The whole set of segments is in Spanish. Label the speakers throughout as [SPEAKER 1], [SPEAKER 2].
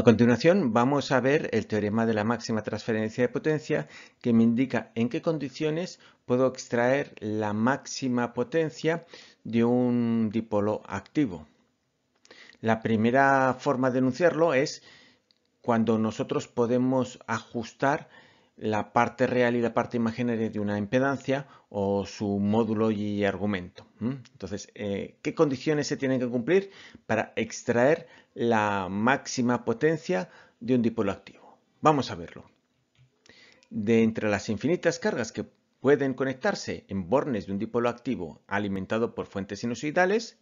[SPEAKER 1] A continuación vamos a ver el teorema de la máxima transferencia de potencia que me indica en qué condiciones puedo extraer la máxima potencia de un dipolo activo. La primera forma de enunciarlo es cuando nosotros podemos ajustar la parte real y la parte imaginaria de una impedancia o su módulo y argumento. Entonces, eh, ¿qué condiciones se tienen que cumplir para extraer la máxima potencia de un dipolo activo? Vamos a verlo. De entre las infinitas cargas que pueden conectarse en bornes de un dipolo activo alimentado por fuentes sinusoidales,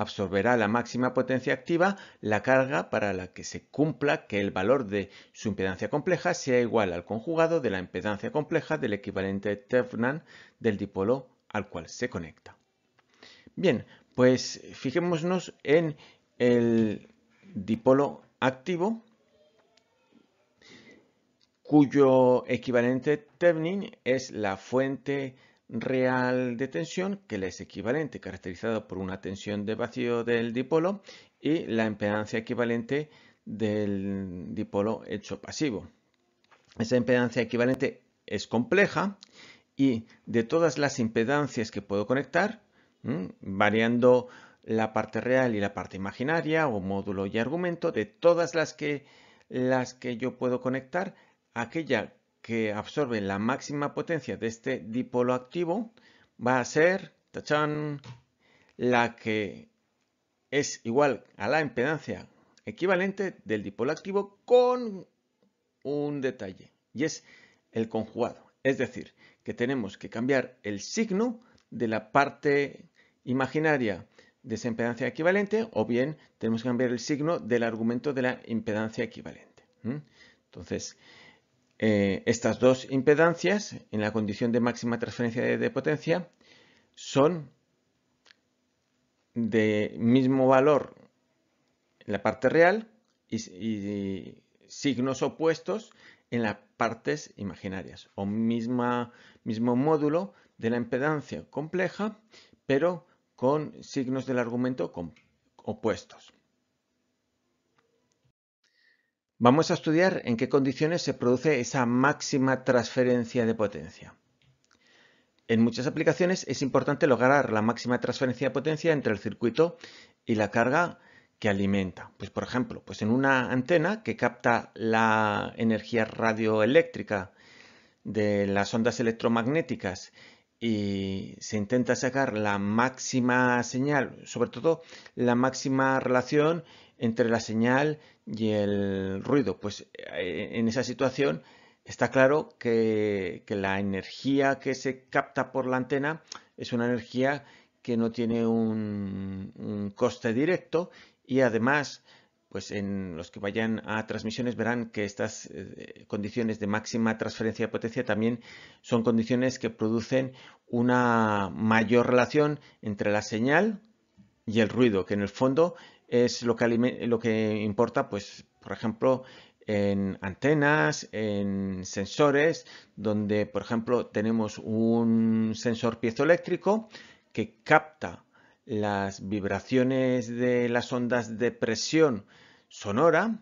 [SPEAKER 1] absorberá la máxima potencia activa la carga para la que se cumpla que el valor de su impedancia compleja sea igual al conjugado de la impedancia compleja del equivalente Thevenin del dipolo al cual se conecta. Bien, pues fijémonos en el dipolo activo cuyo equivalente Thevenin es la fuente real de tensión, que le es equivalente, caracterizado por una tensión de vacío del dipolo y la impedancia equivalente del dipolo hecho pasivo. Esa impedancia equivalente es compleja y de todas las impedancias que puedo conectar, variando la parte real y la parte imaginaria o módulo y argumento, de todas las que, las que yo puedo conectar, aquella que absorbe la máxima potencia de este dipolo activo va a ser la que es igual a la impedancia equivalente del dipolo activo con un detalle y es el conjugado. Es decir, que tenemos que cambiar el signo de la parte imaginaria de esa impedancia equivalente o bien tenemos que cambiar el signo del argumento de la impedancia equivalente. Entonces, eh, estas dos impedancias en la condición de máxima transferencia de, potencia son de mismo valor en la parte real y, signos opuestos en las partes imaginarias o misma, mismo módulo de la impedancia compleja pero con signos del argumento opuestos. Vamos a estudiar en qué condiciones se produce esa máxima transferencia de potencia. En muchas aplicaciones es importante lograr la máxima transferencia de potencia entre el circuito y la carga que alimenta. Pues por ejemplo, pues en una antena que capta la energía radioeléctrica de las ondas electromagnéticas y se intenta sacar la máxima señal, sobre todo la máxima relación entre la señal y el ruido. Pues eh, en esa situación está claro que, la energía que se capta por la antena es una energía que no tiene un, coste directo y además pues en los que vayan a transmisiones verán que estas eh, condiciones de máxima transferencia de potencia también son condiciones que producen una mayor relación entre la señal y el ruido, que en el fondo es lo que, lo que importa, pues, por ejemplo, en antenas, en sensores, donde, por ejemplo, tenemos un sensor piezoeléctrico que capta las vibraciones de las ondas de presión sonora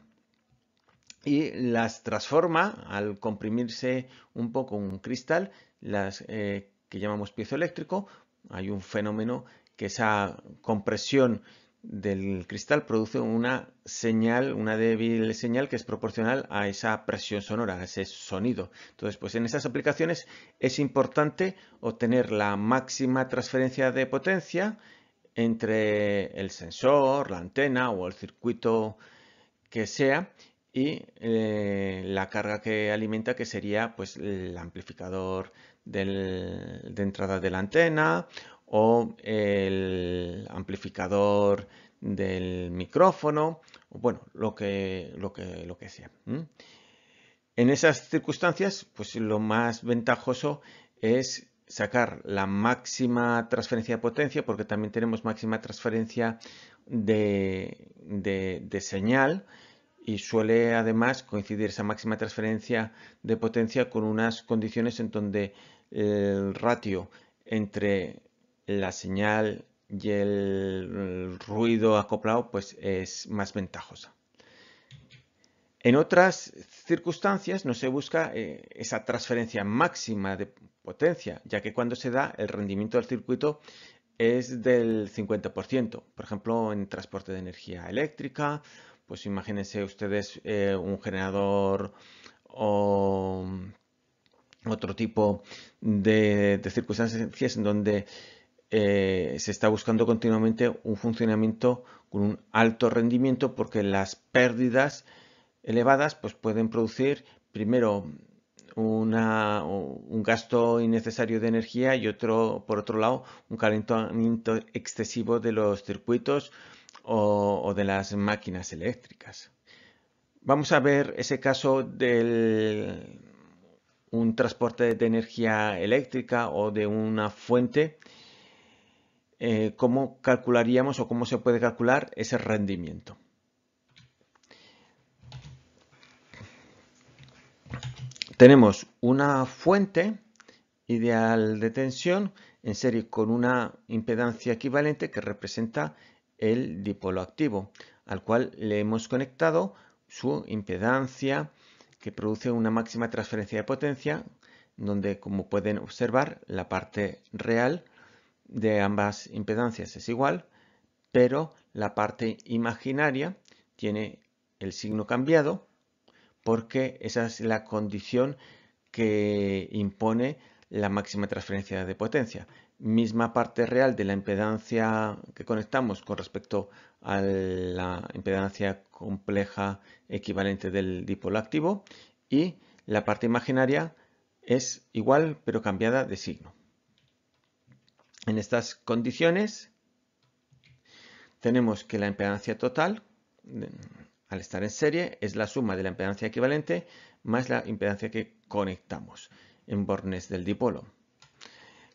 [SPEAKER 1] y las transforma al comprimirse un poco un cristal, las eh, que llamamos piezoeléctrico. Hay un fenómeno que esa compresión del cristal produce una señal, una débil señal que es proporcional a esa presión sonora, a ese sonido. Entonces, pues en esas aplicaciones es importante obtener la máxima transferencia de potencia entre el sensor, la antena o el circuito que sea y eh, la carga que alimenta que sería pues el amplificador de entrada de la antena o el amplificador del micrófono, o bueno, lo que, lo lo que sea. En esas circunstancias, pues lo más ventajoso es sacar la máxima transferencia de potencia, porque también tenemos máxima transferencia de señal, y suele además coincidir esa máxima transferencia de potencia con unas condiciones en donde el ratio entre la señal y el ruido acoplado pues es más ventajosa. En otras circunstancias no se busca eh, esa transferencia máxima de potencia, ya que cuando se da el rendimiento del circuito es del 50%. Por ejemplo, en transporte de energía eléctrica, pues imagínense ustedes eh, un generador o otro tipo de circunstancias en donde eh, se está buscando continuamente un funcionamiento con un alto rendimiento porque las pérdidas elevadas pues, pueden producir primero un gasto innecesario de energía y otro por otro lado un calentamiento excesivo de los circuitos o, o de las máquinas eléctricas. Vamos a ver ese caso de un transporte de energía eléctrica o de una fuente eh, cómo calcularíamos o cómo se puede calcular ese rendimiento. Tenemos una fuente ideal de tensión en serie con una impedancia equivalente que representa el dipolo activo, al cual le hemos conectado su impedancia que produce una máxima transferencia de potencia, donde como pueden observar la parte real de ambas impedancias es igual, pero la parte imaginaria tiene el signo cambiado porque esa es la condición que impone la máxima transferencia de potencia. Misma parte real de la impedancia que conectamos con respecto a la impedancia compleja equivalente del dipolo activo y la parte imaginaria es igual pero cambiada de signo. En estas condiciones tenemos que la impedancia total, mm, al estar en serie, es la suma de la impedancia equivalente más la impedancia que conectamos en bornes del dipolo.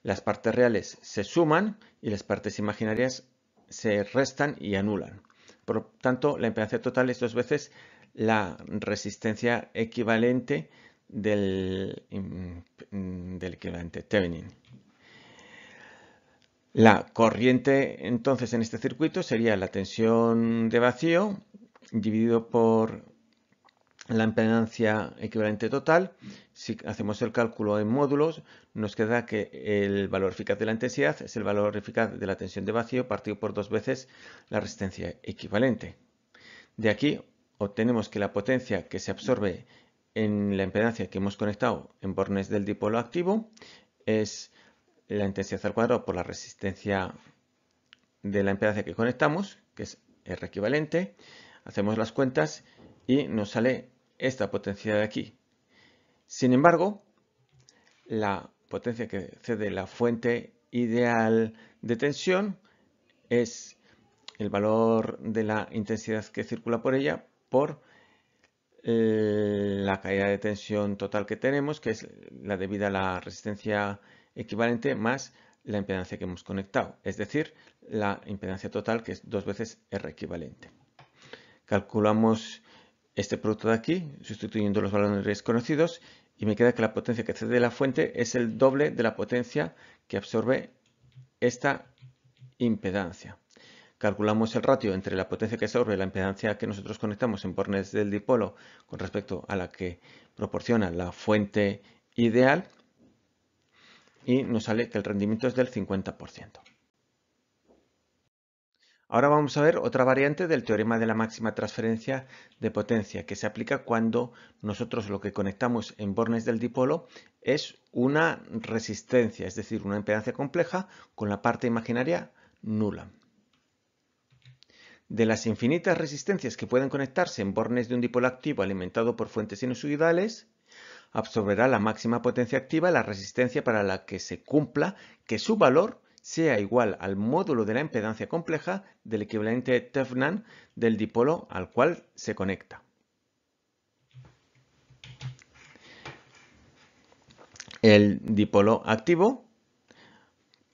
[SPEAKER 1] Las partes reales se suman y las partes imaginarias se restan y anulan. Por tanto, la impedancia total es dos veces la resistencia equivalente del, mm, del equivalente Thevenin. La corriente entonces en este circuito sería la tensión de vacío dividido por la impedancia equivalente total. Si hacemos el cálculo en módulos, nos queda que el valor eficaz de la intensidad es el valor eficaz de la tensión de vacío partido por dos veces la resistencia equivalente. De aquí obtenemos que la potencia que se absorbe en la impedancia que hemos conectado en bornes del dipolo activo es la intensidad al cuadrado por la resistencia de la impedancia que conectamos, que es R equivalente, hacemos las cuentas y nos sale esta potencia de aquí. Sin embargo, la potencia que cede la fuente ideal de tensión es el valor de la intensidad que circula por ella por eh, la caída de tensión total que tenemos, que es la debida a la resistencia equivalente más la impedancia que hemos conectado, es decir, la impedancia total que es dos veces R equivalente. Calculamos este producto de aquí, sustituyendo los valores conocidos, y me queda que la potencia que cede la fuente es el doble de la potencia que absorbe esta impedancia. Calculamos el ratio entre la potencia que absorbe la impedancia que nosotros conectamos en bornes del dipolo con respecto a la que proporciona la fuente ideal y nos sale que el rendimiento es del 50%. Ahora vamos a ver otra variante del teorema de la máxima transferencia de potencia que se aplica cuando nosotros lo que conectamos en bornes del dipolo es una resistencia, es decir, una impedancia compleja con la parte imaginaria nula. De las infinitas resistencias que pueden conectarse en bornes de un dipolo activo alimentado por fuentes sinusoidales, absorberá la máxima potencia activa, la resistencia para la que se cumpla que su valor sea igual al módulo de la impedancia compleja del equivalente Tefnan del dipolo al cual se conecta. El dipolo activo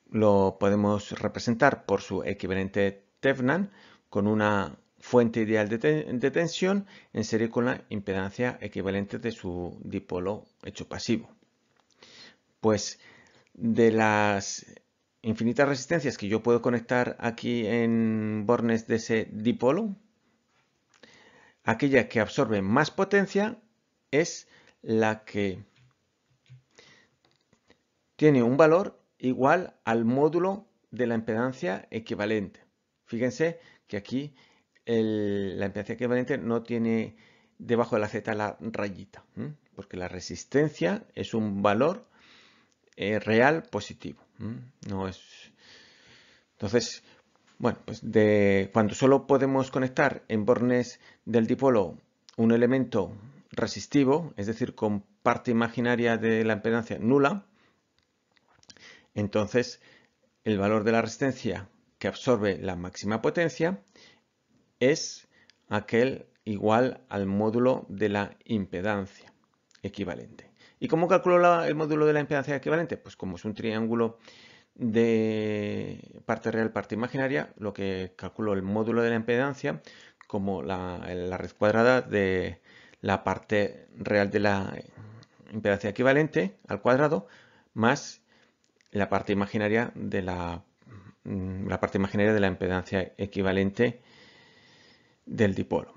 [SPEAKER 1] lo podemos representar por su equivalente Tefnan con una fuente ideal de, tensión en serie con la impedancia equivalente de su dipolo hecho pasivo. Pues de las infinitas resistencias que yo puedo conectar aquí en bornes de ese dipolo, aquella que absorbe más potencia es la que tiene un valor igual al módulo de la impedancia equivalente. Fíjense que aquí la impedancia equivalente no tiene debajo de la Z la rayita, porque la resistencia es un valor eh, real positivo. No es. Entonces, bueno, pues cuando solo podemos conectar en bornes del dipolo un elemento resistivo, es decir, con parte imaginaria de la impedancia nula, entonces el valor de la resistencia que absorbe la máxima potencia es aquel igual al módulo de la impedancia equivalente. ¿Y cómo calculo el módulo de la impedancia equivalente? Pues como es un triángulo de parte real, parte imaginaria, lo que calculo el módulo de la impedancia como la, red cuadrada de la parte real de la impedancia equivalente al cuadrado más la parte imaginaria de la, la parte imaginaria de la impedancia equivalente del dipolo.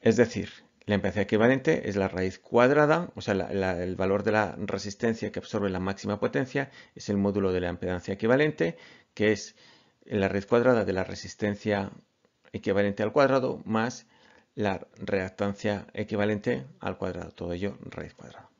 [SPEAKER 1] Es decir, la impedancia equivalente es la raíz cuadrada, o sea, el valor de la resistencia que absorbe la máxima potencia es el módulo de la impedancia equivalente, que es la raíz cuadrada de la resistencia equivalente al cuadrado más la reactancia equivalente al cuadrado, todo ello raíz cuadrada.